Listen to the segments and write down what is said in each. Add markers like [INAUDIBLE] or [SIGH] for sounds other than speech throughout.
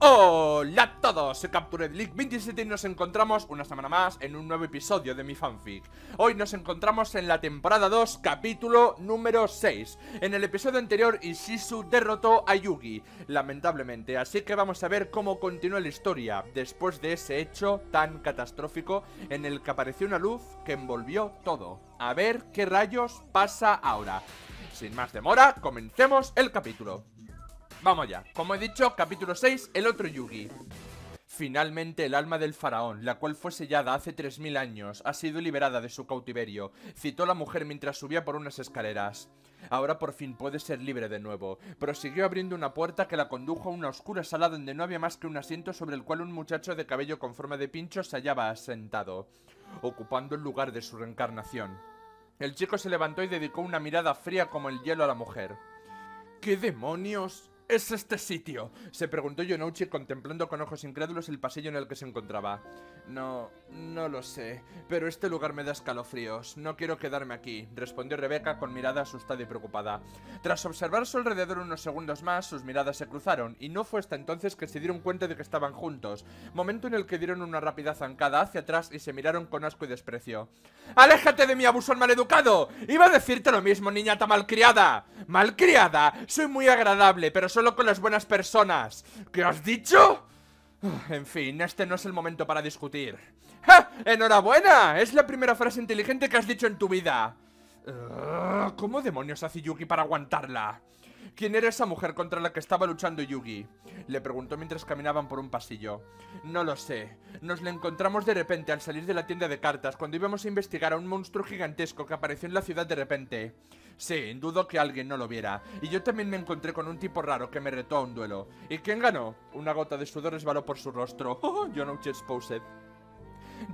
Hola a todos, soy el League 27 y nos encontramos una semana más en un nuevo episodio de mi fanfic Hoy nos encontramos en la temporada 2, capítulo número 6 En el episodio anterior Ishizu derrotó a Yugi, lamentablemente Así que vamos a ver cómo continúa la historia después de ese hecho tan catastrófico En el que apareció una luz que envolvió todo A ver qué rayos pasa ahora Sin más demora, comencemos el capítulo Vamos ya! Como he dicho, capítulo 6, el otro Yugi. Finalmente el alma del faraón, la cual fue sellada hace 3.000 años, ha sido liberada de su cautiverio, citó la mujer mientras subía por unas escaleras. Ahora por fin puede ser libre de nuevo. Prosiguió abriendo una puerta que la condujo a una oscura sala donde no había más que un asiento sobre el cual un muchacho de cabello con forma de pincho se hallaba asentado, ocupando el lugar de su reencarnación. El chico se levantó y dedicó una mirada fría como el hielo a la mujer. ¿Qué demonios? es este sitio? Se preguntó Yonouchi contemplando con ojos incrédulos el pasillo en el que se encontraba. No, no lo sé, pero este lugar me da escalofríos. No quiero quedarme aquí, respondió Rebeca con mirada asustada y preocupada. Tras observar su alrededor unos segundos más, sus miradas se cruzaron, y no fue hasta entonces que se dieron cuenta de que estaban juntos, momento en el que dieron una rápida zancada hacia atrás y se miraron con asco y desprecio. ¡Aléjate de mi abusón maleducado! Iba a decirte lo mismo, niñata malcriada. ¡Malcriada! Soy muy agradable, pero soy solo con las buenas personas. ¿Qué has dicho? [SIGHS] En fin, este no es el momento para discutir. ¡Ja! ¡Enhorabuena! Es la primera frase inteligente que has dicho en tu vida. ¿Cómo demonios hace Yugi para aguantarla? ¿Quién era esa mujer contra la que estaba luchando Yugi? Le preguntó mientras caminaban por un pasillo. No lo sé. Nos la encontramos de repente al salir de la tienda de cartas cuando íbamos a investigar a un monstruo gigantesco que apareció en la ciudad de repente. Sí, dudo que alguien no lo viera. Y yo también me encontré con un tipo raro que me retó a un duelo. ¿Y quién ganó? Una gota de sudor resbaló por su rostro. [LAUGHS] Oh, yo no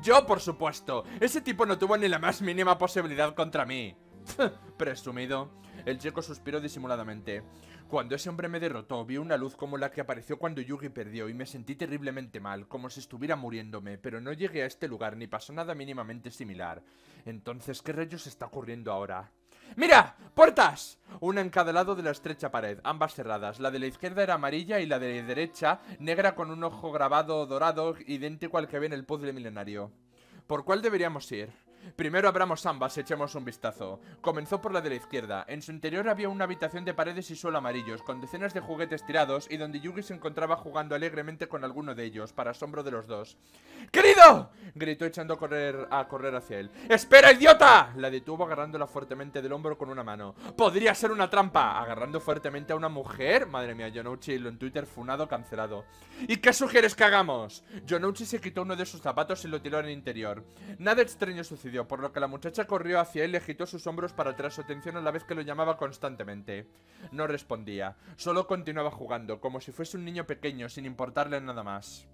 Yo, por supuesto. Ese tipo no tuvo ni la más mínima posibilidad contra mí. [LAUGHS] Presumido. El chico suspiró disimuladamente. Cuando ese hombre me derrotó, vi una luz como la que apareció cuando Yugi perdió y me sentí terriblemente mal, como si estuviera muriéndome, pero no llegué a este lugar ni pasó nada mínimamente similar. Entonces, ¿qué rayos está ocurriendo ahora? ¡Mira! ¡Puertas! Una en cada lado de la estrecha pared, ambas cerradas. La de la izquierda era amarilla y la de la derecha negra con un ojo grabado dorado idéntico al que ve en el puzzle milenario. ¿Por cuál deberíamos ir? Primero abramos ambas, echemos un vistazo. Comenzó por la de la izquierda. En su interior había una habitación de paredes y suelo amarillos, con decenas de juguetes tirados y donde Yugi se encontraba jugando alegremente con alguno de ellos, para asombro de los dos. ¡Querido! gritó echando a correr, a correr hacia él. ¡Espera, idiota! La detuvo agarrándola fuertemente del hombro con una mano. ¡Podría ser una trampa! Agarrando fuertemente a una mujer. Madre mía, Yonouchi lo en Twitter funado, cancelado. ¿Y qué sugieres que hagamos? Jonouchi se quitó uno de sus zapatos y lo tiró al interior. Nada extraño sucedió por lo que la muchacha corrió hacia él y agitó sus hombros para atraer su atención a la vez que lo llamaba constantemente. No respondía, solo continuaba jugando, como si fuese un niño pequeño, sin importarle nada más.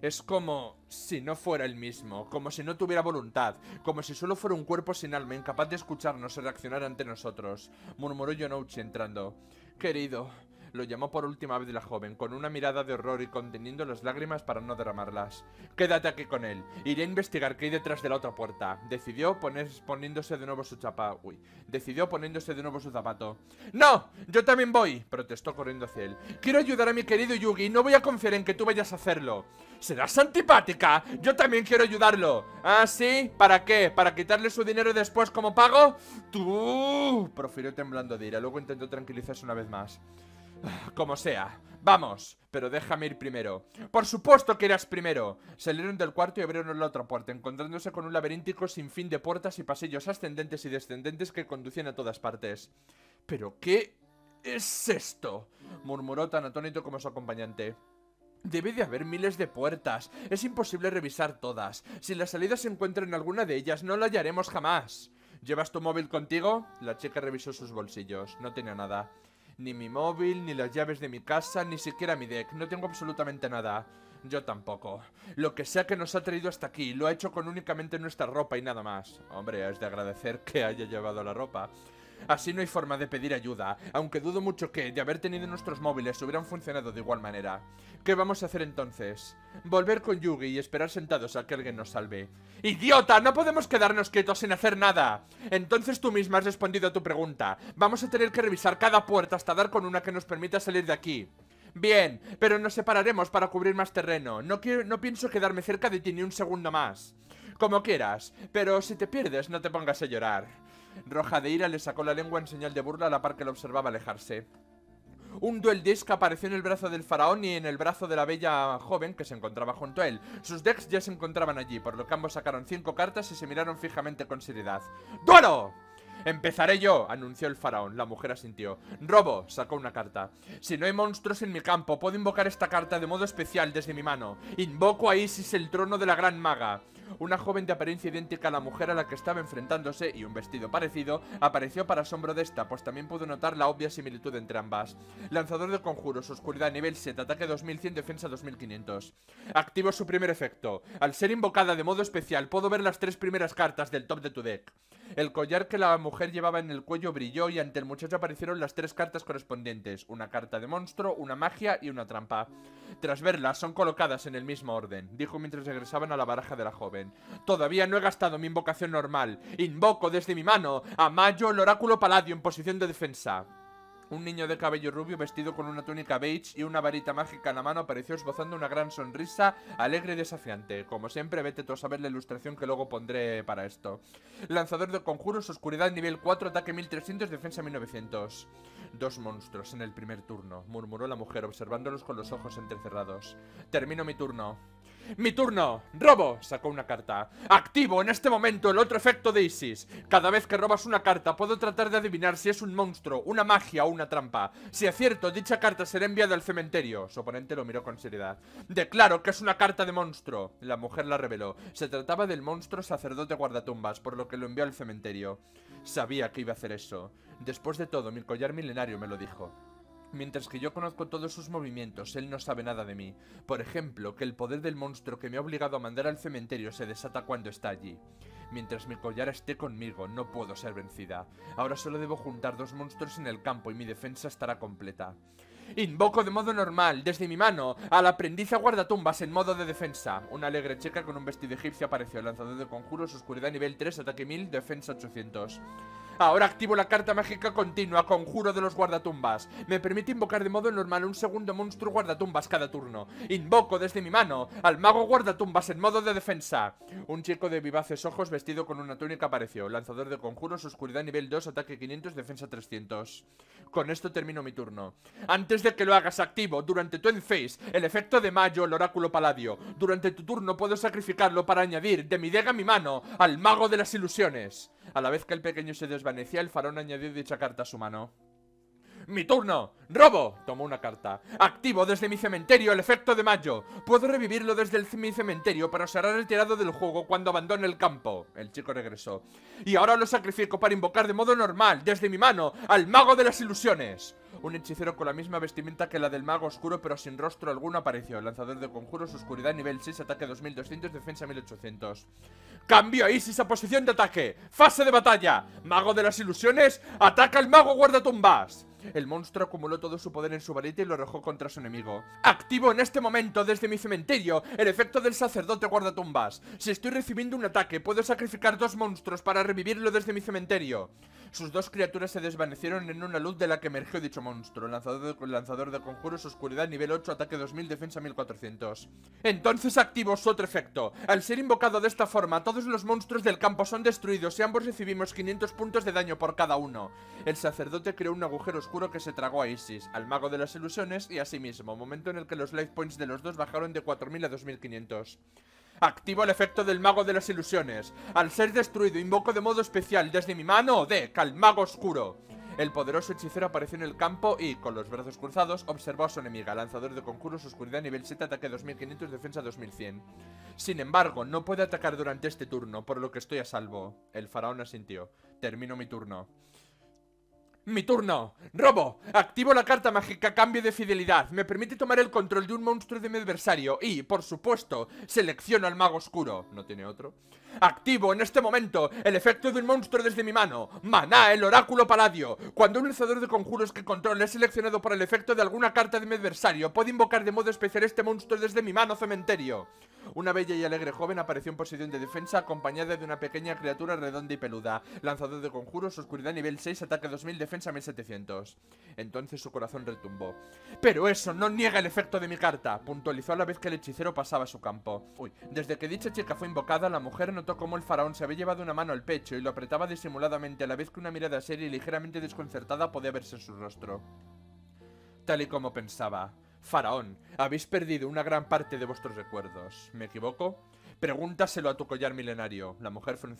Es como si no fuera el mismo, como si no tuviera voluntad, como si solo fuera un cuerpo sin alma, incapaz de escucharnos o reaccionar ante nosotros, murmuró Yonouchi entrando. Querido, lo llamó por última vez la joven, con una mirada de horror y conteniendo las lágrimas para no derramarlas. Quédate aquí con él. Iré a investigar qué hay detrás de la otra puerta. Decidió poniéndose de nuevo su chapa. Uy. Decidió poniéndose de nuevo su zapato. ¡No! ¡Yo también voy! protestó corriendo hacia él. Quiero ayudar a mi querido Yugi no voy a confiar en que tú vayas a hacerlo. ¡Serás antipática! ¡Yo también quiero ayudarlo! ¿Ah, sí? ¿Para qué? ¿Para quitarle su dinero después como pago? ¡Tú! profirió temblando de ira. Luego intentó tranquilizarse una vez más. Como sea. Vamos, pero déjame ir primero. Por supuesto que irás primero. Salieron del cuarto y abrieron la otra puerta, encontrándose con un laberíntico sin fin de puertas y pasillos ascendentes y descendentes que conducían a todas partes. ¿Pero qué es esto? murmuró tan atónito como su acompañante. Debe de haber miles de puertas. Es imposible revisar todas. Si la salida se encuentra en alguna de ellas, no la hallaremos jamás. ¿Llevas tu móvil contigo? La chica revisó sus bolsillos. No tenía nada. Ni mi móvil, ni las llaves de mi casa, ni siquiera mi deck. No tengo absolutamente nada. Yo tampoco. Lo que sea que nos ha traído hasta aquí, lo ha hecho con únicamente nuestra ropa y nada más. Hombre, es de agradecer que haya llevado la ropa. Así no hay forma de pedir ayuda, aunque dudo mucho que, de haber tenido nuestros móviles, hubieran funcionado de igual manera. ¿Qué vamos a hacer entonces? Volver con Yugi y esperar sentados a que alguien nos salve. ¡Idiota! ¡No podemos quedarnos quietos sin hacer nada! Entonces tú misma has respondido a tu pregunta. Vamos a tener que revisar cada puerta hasta dar con una que nos permita salir de aquí. Bien, pero nos separaremos para cubrir más terreno. No, quiero, no pienso quedarme cerca de ti ni un segundo más. Como quieras, pero si te pierdes no te pongas a llorar. Roja de ira le sacó la lengua en señal de burla a la par que lo observaba alejarse. Un duel disc apareció en el brazo del faraón y en el brazo de la bella joven que se encontraba junto a él. Sus decks ya se encontraban allí, por lo que ambos sacaron cinco cartas y se miraron fijamente con seriedad. ¡Duelo! Empezaré yo, anunció el faraón. La mujer asintió. Robo, sacó una carta. Si no hay monstruos en mi campo, puedo invocar esta carta de modo especial desde mi mano. Invoco a Isis el trono de la gran maga. Una joven de apariencia idéntica a la mujer a la que estaba enfrentándose y un vestido parecido apareció para asombro de esta, pues también pudo notar la obvia similitud entre ambas. Lanzador de conjuros, oscuridad nivel 7, ataque 2100, defensa 2500. Activo su primer efecto. Al ser invocada de modo especial, puedo ver las tres primeras cartas del top de tu deck. El collar que la mujer mujer llevaba en el cuello brilló y ante el muchacho aparecieron las tres cartas correspondientes, una carta de monstruo, una magia y una trampa. Tras verlas, son colocadas en el mismo orden, dijo mientras regresaban a la baraja de la joven. Todavía no he gastado mi invocación normal. Invoco desde mi mano a Mayo el oráculo paladio en posición de defensa. Un niño de cabello rubio vestido con una túnica beige y una varita mágica en la mano apareció esbozando una gran sonrisa alegre y desafiante. Como siempre, vete tú a saber la ilustración que luego pondré para esto. Lanzador de conjuros, oscuridad nivel 4, ataque 1300, defensa 1900. Dos monstruos en el primer turno, murmuró la mujer observándolos con los ojos entrecerrados. Termino mi turno. Mi turno. Robo. Sacó una carta. Activo en este momento el otro efecto de Isis. Cada vez que robas una carta puedo tratar de adivinar si es un monstruo, una magia o una trampa. Si acierto, dicha carta será enviada al cementerio. Su oponente lo miró con seriedad. Declaro que es una carta de monstruo. La mujer la reveló. Se trataba del monstruo sacerdote guardatumbas, por lo que lo envió al cementerio. Sabía que iba a hacer eso. Después de todo, mi collar milenario me lo dijo. Mientras que yo conozco todos sus movimientos, él no sabe nada de mí. Por ejemplo, que el poder del monstruo que me ha obligado a mandar al cementerio se desata cuando está allí. Mientras mi collar esté conmigo, no puedo ser vencida. Ahora solo debo juntar dos monstruos en el campo y mi defensa estará completa. Invoco de modo normal, desde mi mano, al aprendiz a guardatumbas en modo de defensa. Una alegre checa con un vestido egipcio apareció, lanzador de conjuros, oscuridad nivel 3, ataque 1000, defensa 800. Ahora activo la carta mágica continua, conjuro de los guardatumbas. Me permite invocar de modo normal un segundo monstruo guardatumbas cada turno. Invoco desde mi mano al mago guardatumbas en modo de defensa. Un chico de vivaces ojos vestido con una túnica apareció. Lanzador de conjuros, oscuridad nivel 2, ataque 500, defensa 300. Con esto termino mi turno. Antes de que lo hagas activo, durante tu phase, el efecto de mayo, el oráculo paladio. Durante tu turno puedo sacrificarlo para añadir de mi dega mi mano al mago de las ilusiones. A la vez que el pequeño se desvanece desvanecía, el faraón añadió dicha carta a su mano. ¡Mi turno! ¡Robo! Tomó una carta. Activo desde mi cementerio el efecto de mayo. Puedo revivirlo desde el, mi cementerio, pero será retirado del juego cuando abandone el campo. El chico regresó. Y ahora lo sacrifico para invocar de modo normal, desde mi mano, al mago de las ilusiones. Un hechicero con la misma vestimenta que la del mago oscuro, pero sin rostro alguno, apareció. Lanzador de conjuros, oscuridad, nivel 6, ataque 2200, defensa 1800. Cambio a Isis a posición de ataque. Fase de batalla. Mago de las ilusiones, ataca al mago guardatumbas. El monstruo acumuló todo su poder en su varita y lo arrojó contra su enemigo. Activo en este momento desde mi cementerio el efecto del sacerdote guardatumbas. Si estoy recibiendo un ataque, puedo sacrificar dos monstruos para revivirlo desde mi cementerio. Sus dos criaturas se desvanecieron en una luz de la que emergió dicho monstruo. Lanzador de, conjuros, oscuridad, nivel 8, ataque 2000, defensa 1400. Entonces activo su otro efecto. Al ser invocado de esta forma, todos los monstruos del campo son destruidos y ambos recibimos 500 puntos de daño por cada uno. El sacerdote creó un agujero oscuro oscuro que se tragó a Isis, al mago de las ilusiones y a sí mismo, momento en el que los life points de los dos bajaron de 4000 a 2500. Activo el efecto del mago de las ilusiones. Al ser destruido, invoco de modo especial desde mi mano de al mago oscuro. El poderoso hechicero apareció en el campo y, con los brazos cruzados, observó a su enemiga, lanzador de concurso oscuridad nivel 7, ataque 2500, defensa 2100. Sin embargo, no puede atacar durante este turno, por lo que estoy a salvo. El faraón asintió. Termino mi turno. Mi turno. Robo. Activo la carta mágica cambio de fidelidad. Me permite tomar el control de un monstruo de mi adversario. Y, por supuesto, selecciono al mago oscuro. No tiene otro. Activo en este momento el efecto de un monstruo desde mi mano. Maná, el oráculo paladio. Cuando un lanzador de conjuros que controle es seleccionado por el efecto de alguna carta de mi adversario, puede invocar de modo especial este monstruo desde mi mano cementerio. Una bella y alegre joven apareció en posición de defensa acompañada de una pequeña criatura redonda y peluda. Lanzador de conjuros, oscuridad nivel 6, ataque 2000, defensa 1700. Entonces su corazón retumbó. Pero eso no niega el efecto de mi carta, puntualizó a la vez que el hechicero pasaba a su campo. Uy, desde que dicha chica fue invocada, la mujer notó cómo el faraón se había llevado una mano al pecho y lo apretaba disimuladamente a la vez que una mirada seria y ligeramente desconcertada podía verse en su rostro. Tal y como pensaba. Faraón, habéis perdido una gran parte de vuestros recuerdos. ¿Me equivoco? Pregúntaselo a tu collar milenario. La mujer fue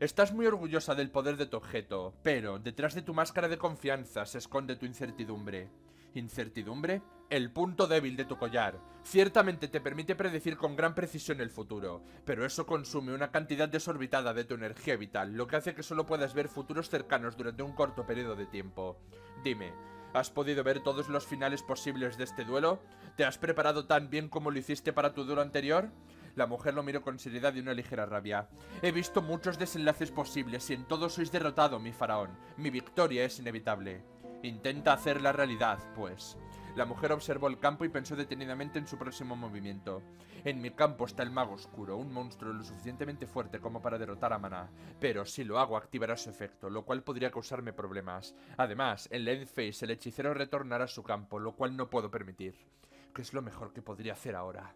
Estás muy orgullosa del poder de tu objeto, pero detrás de tu máscara de confianza se esconde tu incertidumbre. ¿Incertidumbre? El punto débil de tu collar. Ciertamente te permite predecir con gran precisión el futuro, pero eso consume una cantidad desorbitada de tu energía vital, lo que hace que solo puedas ver futuros cercanos durante un corto periodo de tiempo. Dime, ¿Has podido ver todos los finales posibles de este duelo? ¿Te has preparado tan bien como lo hiciste para tu duelo anterior? La mujer lo miró con seriedad y una ligera rabia. He visto muchos desenlaces posibles y en todos sois derrotado, mi faraón. Mi victoria es inevitable. Intenta hacer la realidad, pues. La mujer observó el campo y pensó detenidamente en su próximo movimiento. En mi campo está el mago oscuro, un monstruo lo suficientemente fuerte como para derrotar a Mana, pero si lo hago activará su efecto, lo cual podría causarme problemas. Además, en Face el hechicero retornará a su campo, lo cual no puedo permitir. ¿Qué es lo mejor que podría hacer ahora?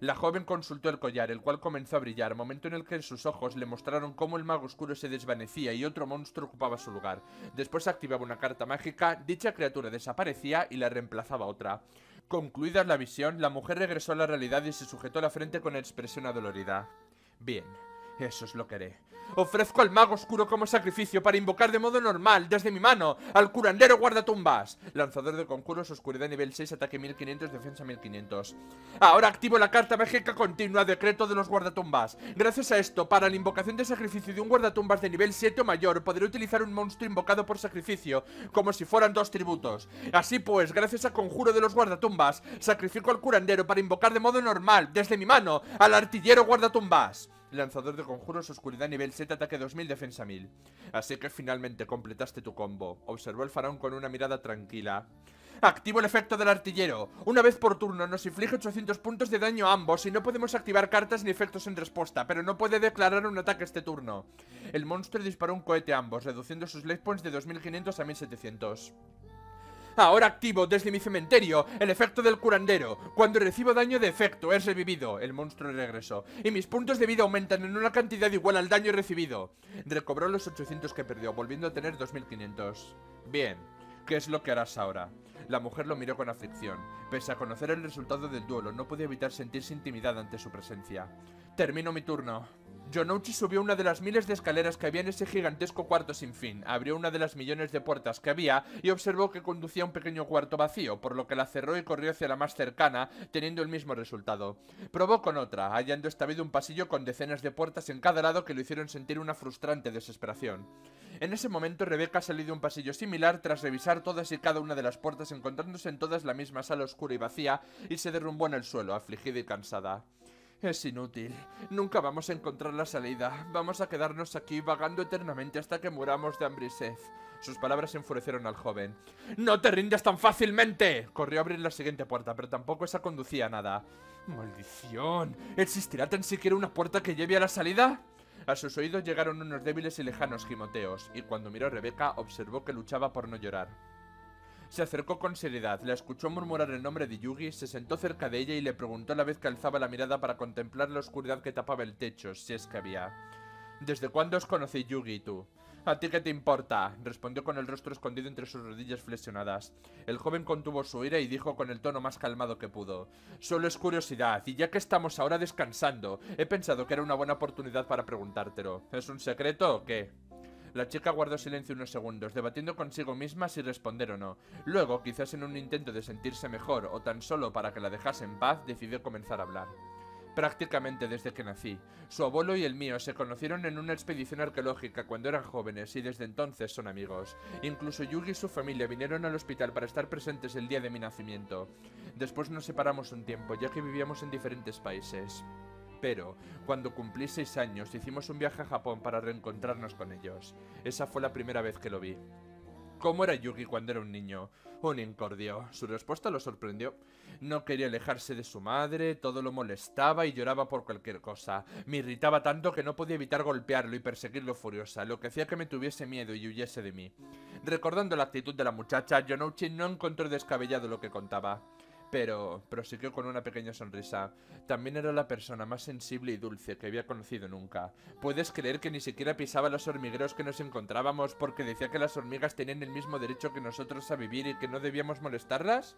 La joven consultó el collar, el cual comenzó a brillar, momento en el que en sus ojos le mostraron cómo el mago oscuro se desvanecía y otro monstruo ocupaba su lugar. Después activaba una carta mágica, dicha criatura desaparecía y la reemplazaba otra. Concluida la visión, la mujer regresó a la realidad y se sujetó la frente con expresión adolorida. Bien, eso es lo que haré. Ofrezco al mago oscuro como sacrificio para invocar de modo normal, desde mi mano, al curandero guardatumbas. Lanzador de conjuros, oscuridad nivel 6, ataque 1500, defensa 1500. Ahora activo la carta mágica continua, decreto de los guardatumbas. Gracias a esto, para la invocación de sacrificio de un guardatumbas de nivel 7 o mayor, podré utilizar un monstruo invocado por sacrificio, como si fueran dos tributos. Así pues, gracias a conjuro de los guardatumbas, sacrifico al curandero para invocar de modo normal, desde mi mano, al artillero guardatumbas lanzador de conjuros, oscuridad nivel 7, ataque 2000, defensa 1000. Así que finalmente completaste tu combo, observó el faraón con una mirada tranquila. Activo el efecto del artillero. Una vez por turno nos inflige 800 puntos de daño a ambos y no podemos activar cartas ni efectos en respuesta, pero no puede declarar un ataque este turno. El monstruo disparó un cohete a ambos, reduciendo sus life points de 2500 a 1700. Ahora activo desde mi cementerio el efecto del curandero. Cuando recibo daño de efecto, es revivido. El monstruo regresó. Y mis puntos de vida aumentan en una cantidad igual al daño recibido. Recobró los 800 que perdió, volviendo a tener 2500. Bien. ¿Qué es lo que harás ahora? La mujer lo miró con aflicción. Pese a conocer el resultado del duelo, no podía evitar sentirse intimidada ante su presencia. Termino mi turno. Jonouchi subió una de las miles de escaleras que había en ese gigantesco cuarto sin fin, abrió una de las millones de puertas que había y observó que conducía a un pequeño cuarto vacío, por lo que la cerró y corrió hacia la más cercana, teniendo el mismo resultado. Probó con otra, hallando esta vez un pasillo con decenas de puertas en cada lado que lo hicieron sentir una frustrante desesperación. En ese momento Rebeca salió de un pasillo similar tras revisar todas y cada una de las puertas encontrándose en todas la misma sala oscura y vacía y se derrumbó en el suelo, afligida y cansada. Es inútil. Nunca vamos a encontrar la salida. Vamos a quedarnos aquí vagando eternamente hasta que muramos de hambre y sed. Sus palabras enfurecieron al joven. ¡No te rindas tan fácilmente! Corrió a abrir la siguiente puerta, pero tampoco esa conducía a nada. ¡Maldición! ¿Existirá tan siquiera una puerta que lleve a la salida? A sus oídos llegaron unos débiles y lejanos gimoteos, y cuando miró a Rebeca observó que luchaba por no llorar. Se acercó con seriedad, la escuchó murmurar el nombre de Yugi, se sentó cerca de ella y le preguntó a la vez que alzaba la mirada para contemplar la oscuridad que tapaba el techo, si es que había. ¿Desde cuándo os conocí, Yugi y tú? ¿A ti qué te importa? respondió con el rostro escondido entre sus rodillas flexionadas. El joven contuvo su ira y dijo con el tono más calmado que pudo. Solo es curiosidad, y ya que estamos ahora descansando, he pensado que era una buena oportunidad para preguntártelo. ¿Es un secreto o qué? La chica guardó silencio unos segundos, debatiendo consigo misma si responder o no. Luego, quizás en un intento de sentirse mejor o tan solo para que la dejase en paz, decidió comenzar a hablar prácticamente desde que nací. Su abuelo y el mío se conocieron en una expedición arqueológica cuando eran jóvenes y desde entonces son amigos. Incluso Yugi y su familia vinieron al hospital para estar presentes el día de mi nacimiento. Después nos separamos un tiempo, ya que vivíamos en diferentes países. Pero, cuando cumplí seis años, hicimos un viaje a Japón para reencontrarnos con ellos. Esa fue la primera vez que lo vi. ¿Cómo era Yugi cuando era un niño? Un incordio. Su respuesta lo sorprendió. No quería alejarse de su madre, todo lo molestaba y lloraba por cualquier cosa. Me irritaba tanto que no podía evitar golpearlo y perseguirlo furiosa, lo que hacía que me tuviese miedo y huyese de mí. Recordando la actitud de la muchacha, Yonouchi no encontró descabellado lo que contaba pero prosiguió con una pequeña sonrisa. También era la persona más sensible y dulce que había conocido nunca. ¿Puedes creer que ni siquiera pisaba los hormigueros que nos encontrábamos porque decía que las hormigas tenían el mismo derecho que nosotros a vivir y que no debíamos molestarlas?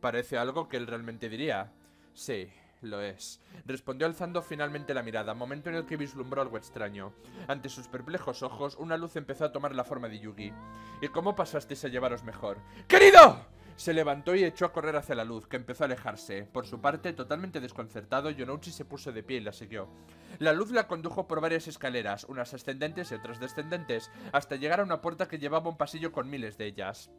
Parece algo que él realmente diría. Sí, lo es. Respondió alzando finalmente la mirada, momento en el que vislumbró algo extraño. Ante sus perplejos ojos, una luz empezó a tomar la forma de Yugi. ¿Y cómo pasasteis a llevaros mejor? ¡Querido! Se levantó y echó a correr hacia la luz, que empezó a alejarse. Por su parte, totalmente desconcertado, Yonouchi se puso de pie y la siguió. La luz la condujo por varias escaleras, unas ascendentes y otras descendentes, hasta llegar a una puerta que llevaba un pasillo con miles de ellas.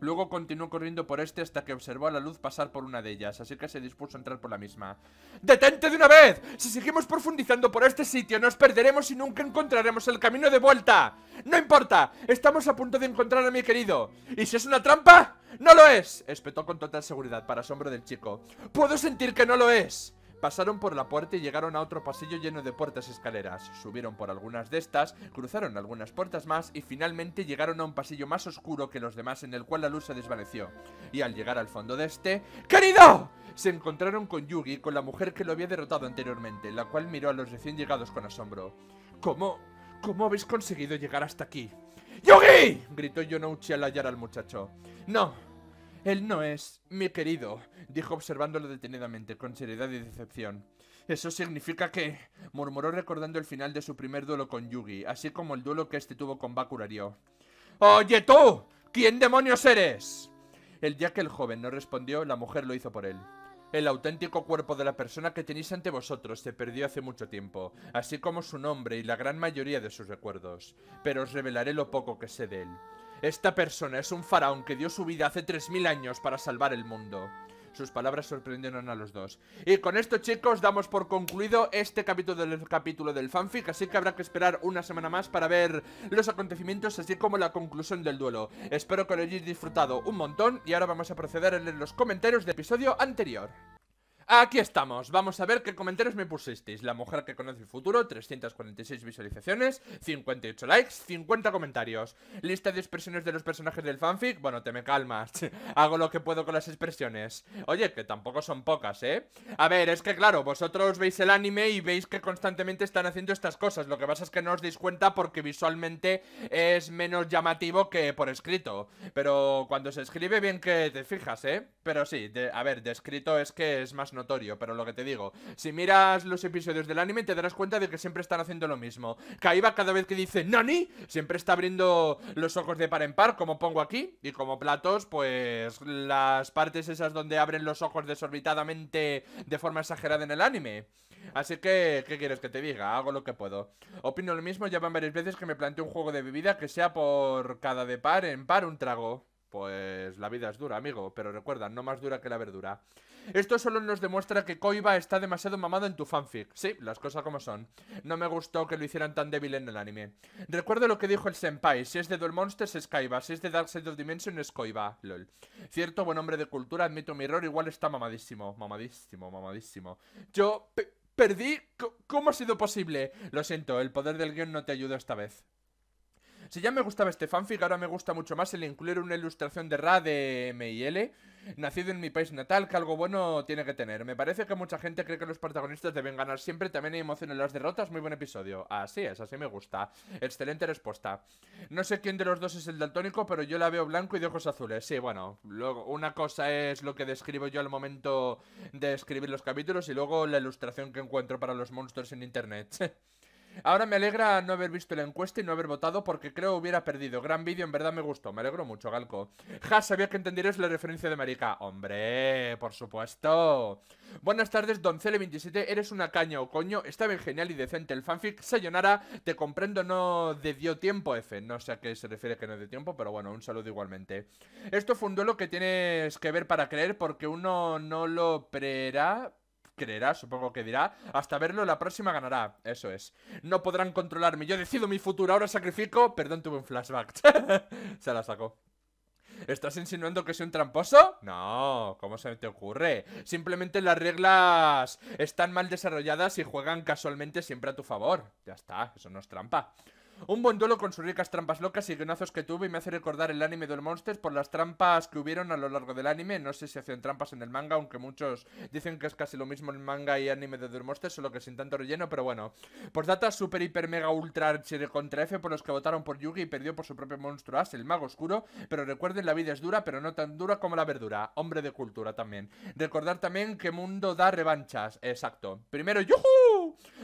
Luego continuó corriendo por este hasta que observó a la luz pasar por una de ellas, así que se dispuso a entrar por la misma. ¡Detente de una vez! Si seguimos profundizando por este sitio, nos perderemos y nunca encontraremos el camino de vuelta. ¡No importa! Estamos a punto de encontrar a mi querido. ¿Y si es una trampa? ¡No lo es! Espetó con total seguridad, para asombro del chico. ¡Puedo sentir que no lo es! Pasaron por la puerta y llegaron a otro pasillo lleno de puertas y escaleras. Subieron por algunas de estas, cruzaron algunas puertas más y finalmente llegaron a un pasillo más oscuro que los demás en el cual la luz se desvaneció. Y al llegar al fondo de este... ¡Querido! Se encontraron con Yugi, con la mujer que lo había derrotado anteriormente, la cual miró a los recién llegados con asombro. ¿Cómo? ¿Cómo habéis conseguido llegar hasta aquí? ¡Yugi! gritó Yonouchi al hallar al muchacho. No, él no es mi querido, dijo observándolo detenidamente, con seriedad y decepción. Eso significa que... murmuró recordando el final de su primer duelo con Yugi, así como el duelo que este tuvo con Bakurario. ¡Oye tú! ¿Quién demonios eres? El día que el joven no respondió, la mujer lo hizo por él. El auténtico cuerpo de la persona que tenéis ante vosotros se perdió hace mucho tiempo, así como su nombre y la gran mayoría de sus recuerdos, pero os revelaré lo poco que sé de él. Esta persona es un faraón que dio su vida hace 3.000 años para salvar el mundo. Sus palabras sorprendieron a los dos. Y con esto, chicos, damos por concluido este capítulo del, capítulo del fanfic, así que habrá que esperar una semana más para ver los acontecimientos, así como la conclusión del duelo. Espero que lo hayáis disfrutado un montón y ahora vamos a proceder a leer los comentarios del episodio anterior. Aquí estamos, vamos a ver qué comentarios me pusisteis. La mujer que conoce el futuro, 346 visualizaciones, 58 likes, 50 comentarios. Lista de expresiones de los personajes del fanfic, bueno, te me calmas. [LAUGHS] Hago lo que puedo con las expresiones. Oye, que tampoco son pocas, ¿eh? A ver, es que claro, vosotros veis el anime y veis que constantemente están haciendo estas cosas. Lo que pasa es que no os dais cuenta porque visualmente es menos llamativo que por escrito. Pero cuando se escribe bien que te fijas, ¿eh? Pero sí, a ver, de escrito es que es más notorio, pero lo que te digo, si miras los episodios del anime te darás cuenta de que siempre están haciendo lo mismo. Kaiba cada vez que dice Nani, siempre está abriendo los ojos de par en par, como pongo aquí, y como platos, pues las partes esas donde abren los ojos desorbitadamente de forma exagerada en el anime. Así que, ¿qué quieres que te diga? Hago lo que puedo. Opino lo mismo, ya van varias veces que me planteo un juego de bebida que sea por cada de par en par un trago. Pues la vida es dura, amigo, pero recuerda, no más dura que la verdura. Esto solo nos demuestra que Koiba está demasiado mamado en tu fanfic. Sí, las cosas como son. No me gustó que lo hicieran tan débil en el anime. Recuerdo lo que dijo el senpai. Si es de Duel Monsters es Kaiba, si es de Dark Side of Dimension es Koiba. Lol. Cierto buen hombre de cultura, admito mi error, igual está mamadísimo. Mamadísimo, mamadísimo. Yo... ¿Perdí? ¿Cómo ha sido posible? Lo siento, el poder del guión no te ayuda esta vez. Si ya me gustaba este fanfic, ahora me gusta mucho más el incluir una ilustración de Ra de MIL Nacido en mi país natal, que algo bueno tiene que tener. Me parece que mucha gente cree que los protagonistas deben ganar siempre. También hay emoción en las derrotas. Muy buen episodio. Así es, así me gusta. Excelente respuesta. No sé quién de los dos es el daltónico, pero yo la veo blanco y de ojos azules. Sí, bueno, luego, una cosa es lo que describo yo al momento de escribir los capítulos y luego la ilustración que encuentro para los monstruos en internet. [LAUGHS] Ahora me alegra no haber visto la encuesta y no haber votado porque creo hubiera perdido. Gran vídeo, en verdad me gustó. Me alegro mucho, Galco. Ja, sabía que entenderías la referencia de Marica. Hombre, por supuesto. Buenas tardes, Doncele27. Eres una caña o oh, coño. Está bien genial y decente el fanfic. Sayonara, te comprendo, no de dio tiempo, F. No sé a qué se refiere que no dio tiempo, pero bueno, un saludo igualmente. Esto fue un duelo que tienes que ver para creer porque uno no lo creerá creerá, supongo que dirá. Hasta verlo, la próxima ganará. Eso es. No podrán controlarme. Yo decido mi futuro, ahora sacrifico. Perdón, tuve un flashback. [LAUGHS] Se la sacó. ¿Estás insinuando que soy un tramposo? No, ¿cómo se te ocurre? Simplemente las reglas están mal desarrolladas y juegan casualmente siempre a tu favor. Ya está, eso no es trampa. Un buen duelo con sus ricas trampas locas y guionazos que tuve y me hace recordar el anime del Monsters por las trampas que hubieron a lo largo del anime. No sé si hacían trampas en el manga, aunque muchos dicen que es casi lo mismo el manga y anime de Del Monsters, solo que sin tanto relleno, pero bueno. Por pues data super, hiper, mega, ultra, chile contra F por los que votaron por Yugi y perdió por su propio monstruo As, el mago oscuro. Pero recuerden, la vida es dura, pero no tan dura como la verdura. Hombre de cultura también. Recordar también que Mundo da revanchas. Exacto. Primero, ¡yujú!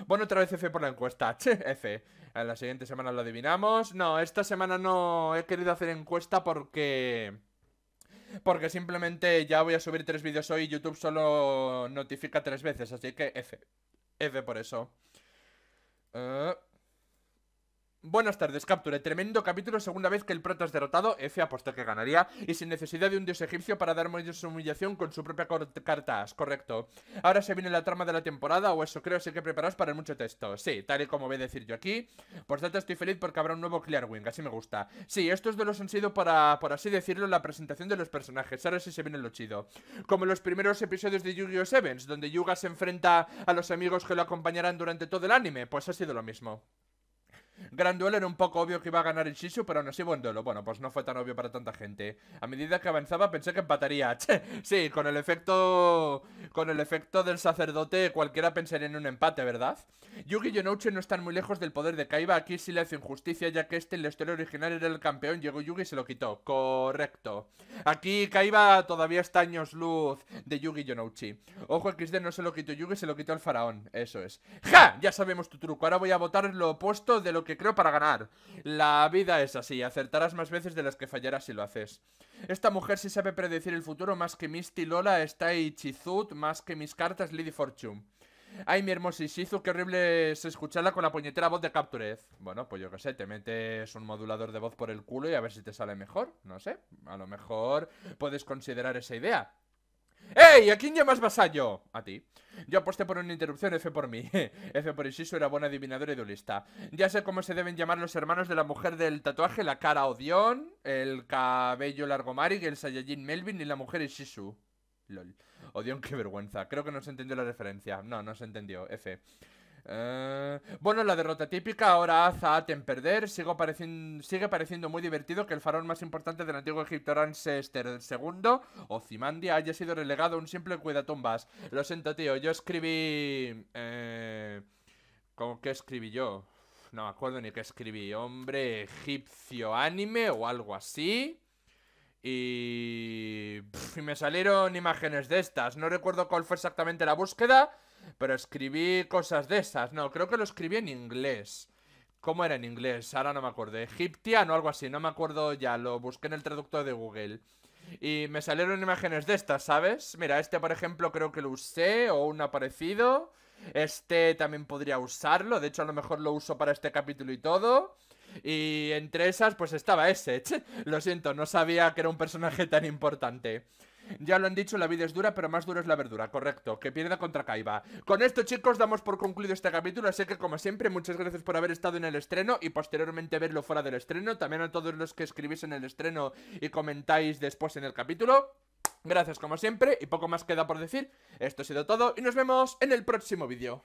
Bueno, otra vez F por la encuesta. [LAUGHS] Che, F. En la siguiente semana lo adivinamos. No, esta semana no he querido hacer encuesta porque... Porque simplemente ya voy a subir tres vídeos hoy y YouTube solo notifica tres veces, así que F. F por eso. Eh... Buenas tardes, Capture. Tremendo capítulo, segunda vez que el prota es derrotado, F apostó que ganaría, y sin necesidad de un dios egipcio para dar su humillación con su propia carta, correcto. Ahora se viene la trama de la temporada, o eso creo, así que preparaos para el mucho texto. Sí, tal y como voy a decir yo aquí. Por tanto, estoy feliz porque habrá un nuevo Clearwing, así me gusta. Sí, estos dos han sido para, por así decirlo, la presentación de los personajes, ahora sí se viene lo chido. Como los primeros episodios de Yu-Gi-Oh! Sevens, donde Yuga se enfrenta a los amigos que lo acompañarán durante todo el anime, pues ha sido lo mismo. Gran duelo era un poco obvio que iba a ganar el Shishu pero no así buen duelo. Bueno, pues no fue tan obvio para tanta gente. A medida que avanzaba pensé que empataría. [LAUGHS] che, sí, con el efecto con el efecto del sacerdote cualquiera pensaría en un empate, ¿verdad? Yugi y Yonouchi no están muy lejos del poder de Kaiba. Aquí sí le hace injusticia, ya que este en la historia original era el campeón. Llegó Yugi y se lo quitó. Correcto. Aquí Kaiba todavía está años luz de Yugi y Yonouchi. Ojo, XD no se lo quitó Yugi, se lo quitó el faraón. Eso es. ¡Ja! Ya sabemos tu truco. Ahora voy a votar lo opuesto de lo que que creo para ganar. La vida es así, acertarás más veces de las que fallarás si lo haces. Esta mujer sí sabe predecir el futuro más que Misty Lola, está Chizut, más que mis cartas Lady Fortune. Ay, mi hermosis, qué horrible es escucharla con la puñetera voz de Capturez. Bueno, pues yo qué sé, te metes un modulador de voz por el culo y a ver si te sale mejor. No sé, a lo mejor puedes considerar esa idea. ¡Ey! ¿A quién llamas vasallo? A ti. Yo aposté por una interrupción, F por mí. [LAUGHS] F por Isisu era buen adivinador y duelista. Ya sé cómo se deben llamar los hermanos de la mujer del tatuaje, la cara Odion el cabello largo el Saiyajin Melvin y la mujer Ishisu. LOL. Odión, qué vergüenza. Creo que no se entendió la referencia. No, no se entendió. F. Eh, bueno, la derrota típica ahora Zaat en perder. Sigo sigue pareciendo muy divertido que el faraón más importante del antiguo Egipto Rancester II, Cimandia, haya sido relegado a un simple tumbas. Lo siento, tío, yo escribí. Eh, ¿Cómo que escribí yo? No me acuerdo ni qué escribí. Hombre egipcio anime o algo así. Y... y me salieron imágenes de estas. No recuerdo cuál fue exactamente la búsqueda. Pero escribí cosas de esas. No, creo que lo escribí en inglés. ¿Cómo era en inglés? Ahora no me acuerdo. Egiptiano o algo así, no me acuerdo ya. Lo busqué en el traductor de Google. Y me salieron imágenes de estas, ¿sabes? Mira, este por ejemplo creo que lo usé o un aparecido. Este también podría usarlo. De hecho, a lo mejor lo uso para este capítulo y todo. Y entre esas, pues estaba ese. [LAUGHS] lo siento, no sabía que era un personaje tan importante. Ya lo han dicho, la vida es dura, pero más dura es la verdura, correcto. Que pierda contra Kaiba. Con esto, chicos, damos por concluido este capítulo. Así que, como siempre, muchas gracias por haber estado en el estreno y posteriormente verlo fuera del estreno. También a todos los que escribís en el estreno y comentáis después en el capítulo. Gracias como siempre y poco más queda por decir. Esto ha sido todo y nos vemos en el próximo vídeo.